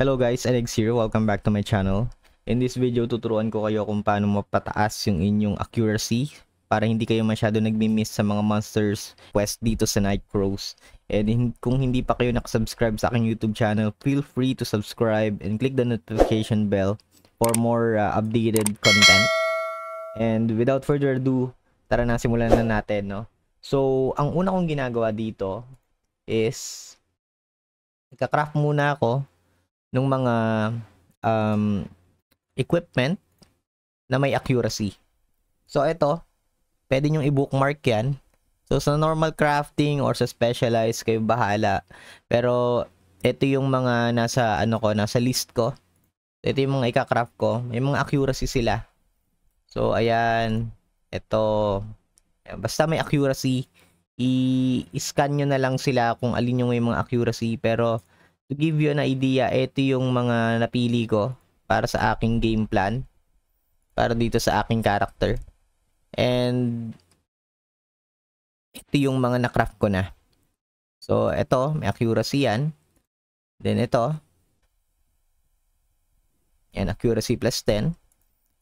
Hello guys, Alex here. Welcome back to my channel. In this video, tuturuan ko kayo kung paano mapataas yung inyong accuracy para hindi kayo masyado nagmi-miss sa mga monsters quest dito sa Night Crows. And kung hindi pa kayo nakasubscribe sa aking YouTube channel, feel free to subscribe and click the notification bell for more uh, updated content. And without further ado, tara na simulan na natin, no? So, ang una kong ginagawa dito is nagka-craft muna ako ng mga um, equipment na may accuracy. So ito, pwede nyo i-bookmark yan. So sa normal crafting or sa specialized kayo bahala. Pero ito yung mga nasa ano ko, nasa list ko. Ito yung mga ika-craft ko. May mga accuracy sila. So ayan, ito basta may accuracy i-scan nyo na lang sila kung alin yung may mga accuracy pero to give you an idea, ito yung mga napili ko para sa aking game plan. Para dito sa aking character. And ito yung mga na-craft ko na. So, ito, may accuracy yan. Then, ito. Yan, accuracy plus 10.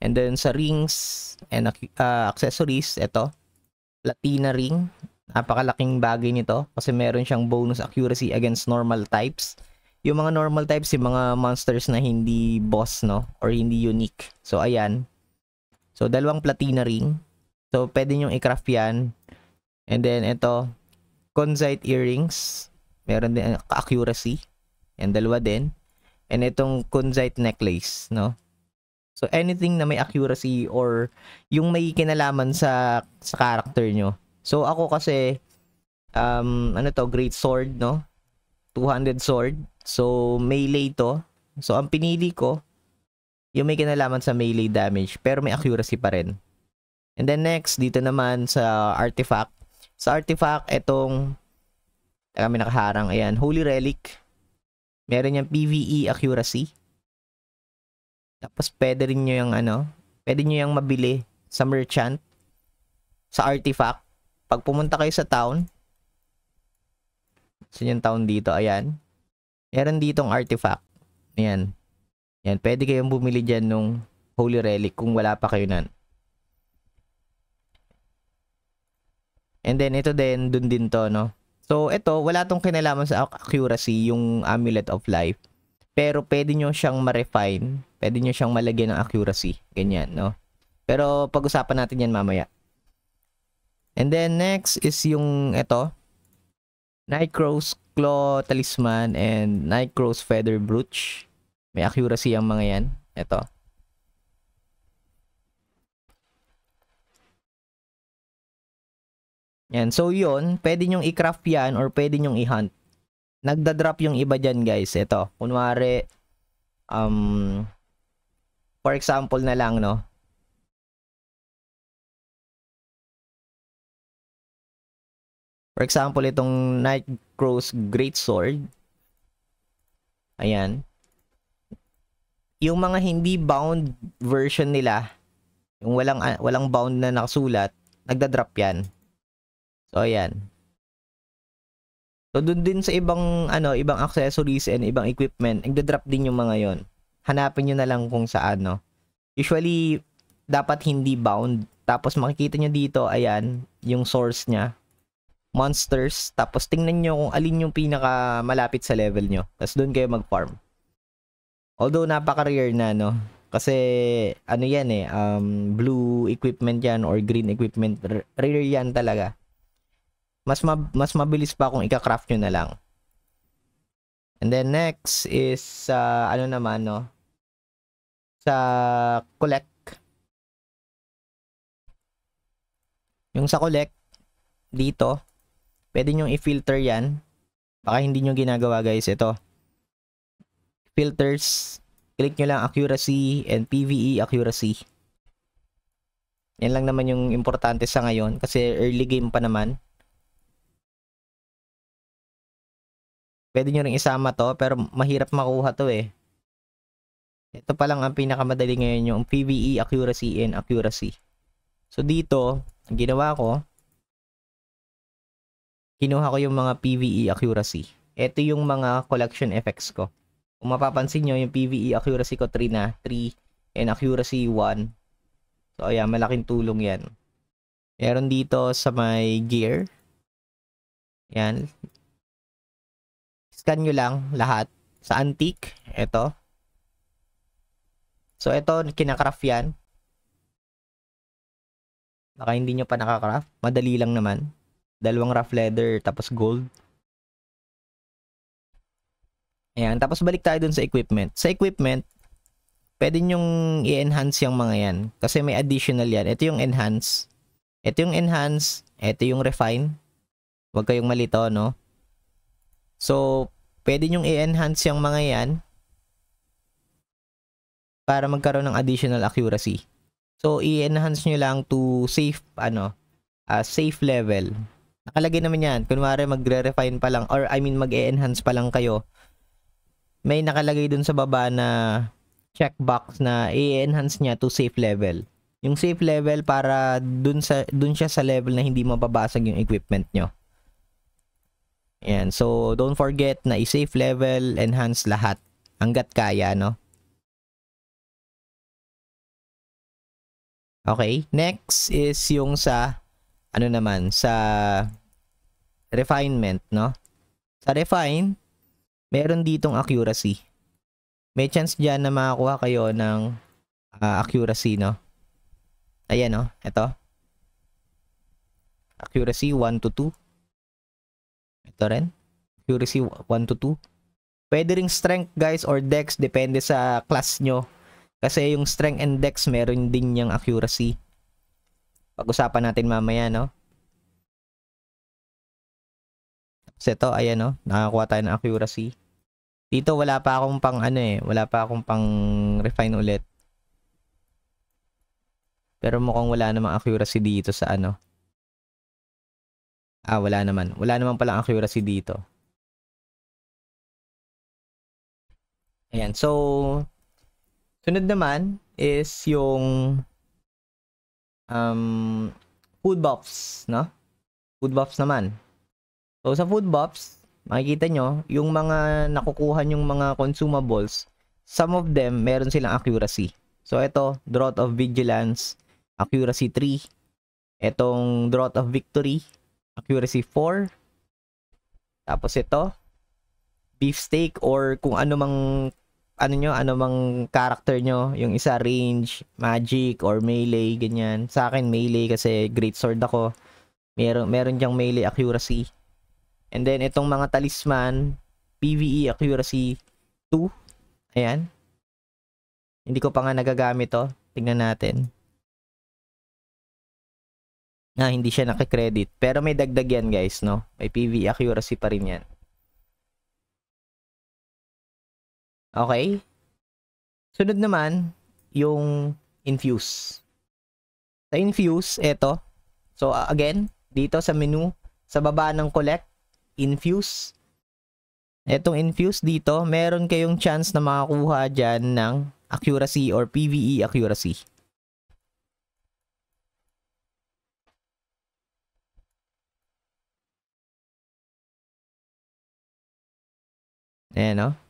And then, sa rings and uh, accessories, ito. Latina ring. Napakalaking bagay nito kasi meron siyang bonus accuracy against normal types. Yung mga normal types, yung mga monsters na hindi boss, no? Or hindi unique. So, ayan. So, dalawang platina ring. So, pwede nyong i-craft yan. And then, ito. Consite earrings. Meron din, ah, accuracy. and dalawa din. And itong consite necklace, no? So, anything na may accuracy or yung may kinalaman sa, sa character nyo. So, ako kasi, um, ano to, great sword, no? 200 sword. So, melee to. So, ang pinili ko, yung may kinalaman sa melee damage, pero may accuracy pa rin. And then next, dito naman sa artifact. Sa artifact, itong kami nakaharang, ayan, Holy Relic. Meron yung PvE accuracy. Tapos pwede rin nyo yung ano, pwede nyo yung mabili sa merchant, sa artifact. Pag pumunta kayo sa town, So, yung town dito, ayan. Meron ditong artifact. Ayan. Ayan, pwede kayong bumili dyan nung Holy Relic kung wala pa kayo nan. And then, ito din, dun din to, no? So, ito, wala tong kinalaman sa accuracy, yung Amulet of Life. Pero, pwede nyo siyang ma-refine. Pwede nyo siyang malagyan ng accuracy. Ganyan, no? Pero, pag-usapan natin yan mamaya. And then, next is yung ito. Nycro's Claw Talisman and Nycro's Feather Brooch. May accuracy ang mga yan. Ito. Yan. So, yun. Pwede nyong i-craft yan or pwede nyong i-hunt. Nagda-drop yung iba dyan, guys. Ito. Kunwari, um, for example na lang, no? For example, itong Night Crow's Great Sword. Ayan. Yung mga hindi bound version nila, yung walang ah, walang bound na nakasulat, nagda-drop 'yan. So ayan. So doon din sa ibang ano, ibang accessories and ibang equipment, nagda-drop din yung mga 'yon. Hanapin niyo na lang kung saan, no. Usually dapat hindi bound. Tapos makikita niyo dito, ayan, yung source niya monsters, tapos tingnan niyo kung alin yung pinaka malapit sa level niyo Tapos doon kayo mag-farm. Although napaka-rare na, no? Kasi ano yan eh, um, blue equipment yan or green equipment, rare yan talaga. Mas, mab- mas mabilis pa kung ika-craft niyo na lang. And then next is, uh, ano naman, no? Sa collect. Yung sa collect, dito, Pwede nyong i-filter yan. Baka hindi nyo ginagawa guys. Ito. Filters. Click nyo lang accuracy and PVE accuracy. Yan lang naman yung importante sa ngayon kasi early game pa naman. Pwede nyo rin isama to pero mahirap makuha to eh. Ito pa lang ang pinakamadali ngayon yung PVE accuracy and accuracy. So dito, ang ginawa ko, kinuha ko yung mga PVE accuracy. Ito yung mga collection effects ko. Kung mapapansin nyo, yung PVE accuracy ko 3 na, 3, and accuracy 1. So, ayan, malaking tulong yan. Meron dito sa may gear. Yan. Scan nyo lang lahat. Sa antique, ito. So, ito, kinakraft yan. Baka hindi nyo pa nakakraft. Madali lang naman dalawang rough leather, tapos gold. Ayan, tapos balik tayo dun sa equipment. Sa equipment, pwede nyong i-enhance yung mga yan. Kasi may additional yan. Ito yung enhance. Ito yung enhance. Ito yung refine. Huwag kayong malito, no? So, pwede nyong i-enhance yung mga yan para magkaroon ng additional accuracy. So, i-enhance nyo lang to safe, ano, uh, safe level. Nakalagay naman yan. Kunwari magre-refine pa lang or I mean mag-e-enhance pa lang kayo. May nakalagay dun sa baba na checkbox na i-enhance niya to safe level. Yung safe level para dun, sa, dun siya sa level na hindi mababasag yung equipment nyo. Ayan. So, don't forget na i-safe level, enhance lahat. Hanggat kaya, no? Okay. Next is yung sa ano naman sa refinement, no? Sa refine, meron ditong accuracy. May chance diyan na makakuha kayo ng uh, accuracy, no? Ayan, no? Ito. Accuracy 1 to 2. Ito rin. Accuracy 1 to 2. Pwede ring strength, guys, or dex. Depende sa class nyo. Kasi yung strength and dex, meron din niyang accuracy. Pag-usapan natin mamaya, no? Tapos ito, ayan, no? Nakakuha tayo ng accuracy. Dito, wala pa akong pang ano eh. Wala pa akong pang refine ulit. Pero mukhang wala namang accuracy dito sa ano. Ah, wala naman. Wala naman palang accuracy dito. Ayan, so sunod naman is yung um, food buffs, no? Food buffs naman. So, sa food buffs, makikita nyo, yung mga nakukuha yung mga consumables, some of them, meron silang accuracy. So, ito, Drought of Vigilance, accuracy 3. etong Drought of Victory, accuracy 4. Tapos ito, beefsteak or kung ano mang ano nyo, ano mang character nyo, yung isa range, magic, or melee, ganyan. Sa akin, melee kasi great sword ako. Meron, meron diyang melee accuracy. And then, itong mga talisman, PvE accuracy 2. Ayan. Hindi ko pa nga nagagamit to. Oh. Tingnan natin. Na ah, hindi siya nakikredit. Pero may dagdag yan guys, no? May PvE accuracy pa rin yan. Okay? Sunod naman, yung infuse. Sa infuse, ito. So again, dito sa menu, sa baba ng collect, infuse. Etong infuse dito, meron kayong chance na makakuha dyan ng accuracy or PVE accuracy. Ayan, no? Oh.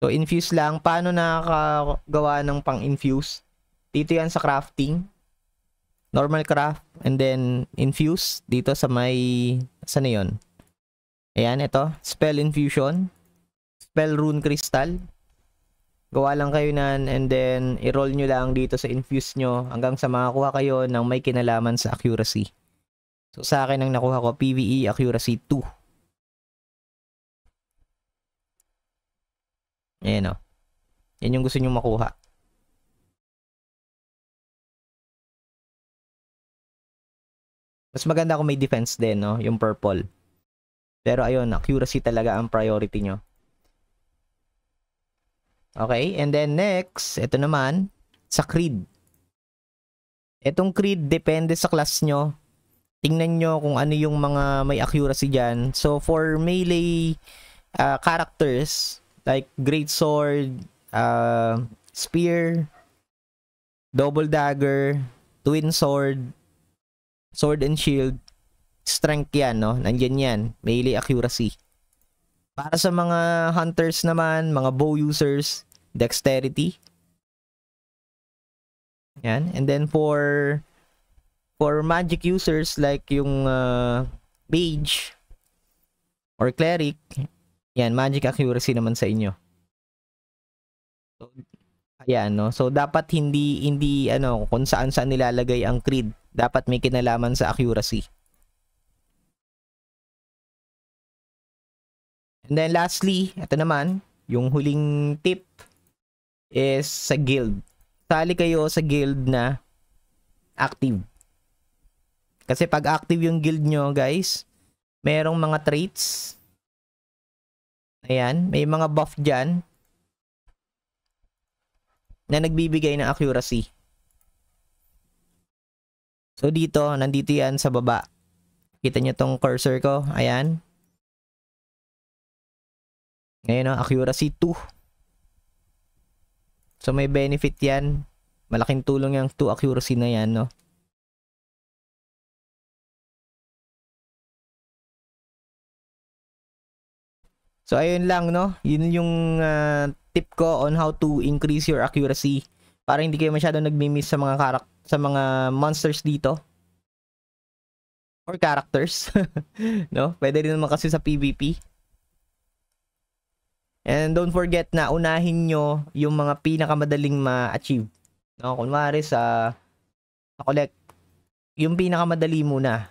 So, infuse lang. Paano nakakagawa ng pang-infuse? Dito yan sa crafting. Normal craft. And then, infuse. Dito sa may... Saan na yun? Ayan, ito. Spell infusion. Spell rune crystal. Gawa lang kayo nan and then i-roll nyo lang dito sa infuse nyo hanggang sa makakuha kayo ng may kinalaman sa accuracy. So, sa akin ang nakuha ko, PvE accuracy 2. Ayan o. Oh. Yan yung gusto nyo makuha. Mas maganda kung may defense din, no? Yung purple. Pero ayun, accuracy talaga ang priority nyo. Okay, and then next, ito naman, sa creed. Itong creed, depende sa class nyo. Tingnan nyo kung ano yung mga may accuracy dyan. So, for melee uh, characters, like great sword, uh, spear, double dagger, twin sword, sword and shield, strength yan, no? Nandiyan yan, melee accuracy. Para sa mga hunters naman, mga bow users, dexterity. Yan, and then for for magic users like yung uh, mage or cleric, yan, magic accuracy naman sa inyo. So, ayan, no? So, dapat hindi, hindi, ano, kung saan saan nilalagay ang creed. Dapat may kinalaman sa accuracy. And then lastly, ito naman, yung huling tip is sa guild. Sali kayo sa guild na active. Kasi pag active yung guild nyo, guys, merong mga traits Ayan, may mga buff dyan na nagbibigay ng accuracy. So dito, nandito yan sa baba. Kita nyo tong cursor ko. Ayan. Ngayon no? Oh, accuracy 2. So may benefit yan. Malaking tulong yung 2 accuracy na yan, no? So ayun lang no, yun yung uh, tip ko on how to increase your accuracy para hindi kayo masyado nagmi-miss sa mga karak sa mga monsters dito or characters, no? Pwede rin naman kasi sa PVP. And don't forget na unahin nyo yung mga pinakamadaling ma-achieve. No, kunwari sa ma-collect yung pinakamadali muna.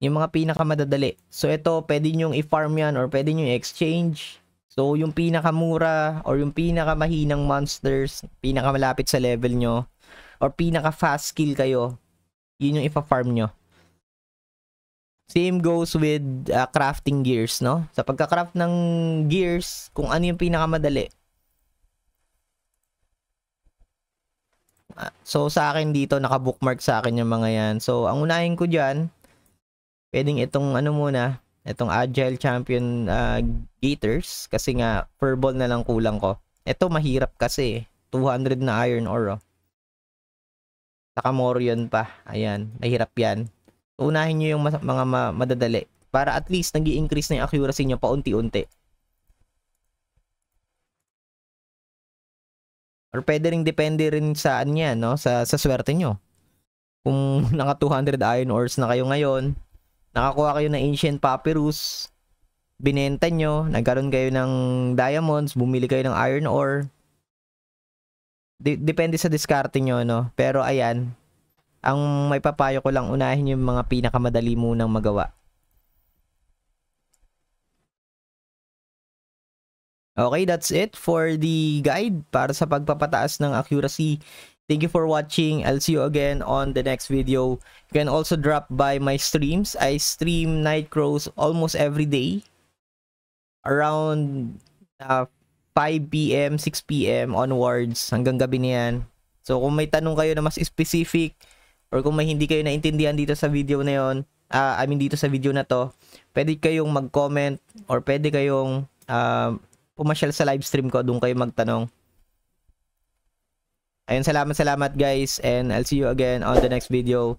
Yung mga pinakamadadali. So ito, pwede nyo i-farm yan or pwede nyo i-exchange. So yung pinakamura or yung pinakamahinang monsters, pinakamalapit sa level nyo, or pinaka-fast skill kayo, yun yung ipa-farm nyo. Same goes with uh, crafting gears, no? Sa pagka-craft ng gears, kung ano yung pinakamadali. Ah, so sa akin dito, naka-bookmark sa akin yung mga yan. So ang unahin ko dyan, pwedeng itong ano muna, itong Agile Champion uh, Gators kasi nga furball na lang kulang ko. Ito mahirap kasi 200 eh. na iron ore. Oh. Saka Morion pa. Ayan, mahirap 'yan. Unahin niyo yung mga ma madadali para at least nag increase na yung accuracy niyo paunti-unti. Or pwede ring depende rin sa ano yan, no? Sa, sa swerte niyo. Kung naka 200 iron ores na kayo ngayon, nakakuha kayo ng ancient papyrus, binenta nyo, nagkaroon kayo ng diamonds, bumili kayo ng iron ore. depende sa diskarte nyo, no? Pero ayan, ang may papayo ko lang, unahin yung mga pinakamadali munang magawa. Okay, that's it for the guide para sa pagpapataas ng accuracy Thank you for watching. I'll see you again on the next video. You can also drop by my streams. I stream Night Crows almost every day. Around uh, 5 p.m., 6 p.m. onwards. Hanggang gabi niyan. So kung may tanong kayo na mas specific or kung may hindi kayo naintindihan dito sa video na yon, uh, I mean dito sa video na to, pwede kayong mag-comment or pwede kayong uh, pumasyal sa live stream ko. Doon kayo magtanong. Ayun, salamat, salamat guys. And I'll see you again on the next video.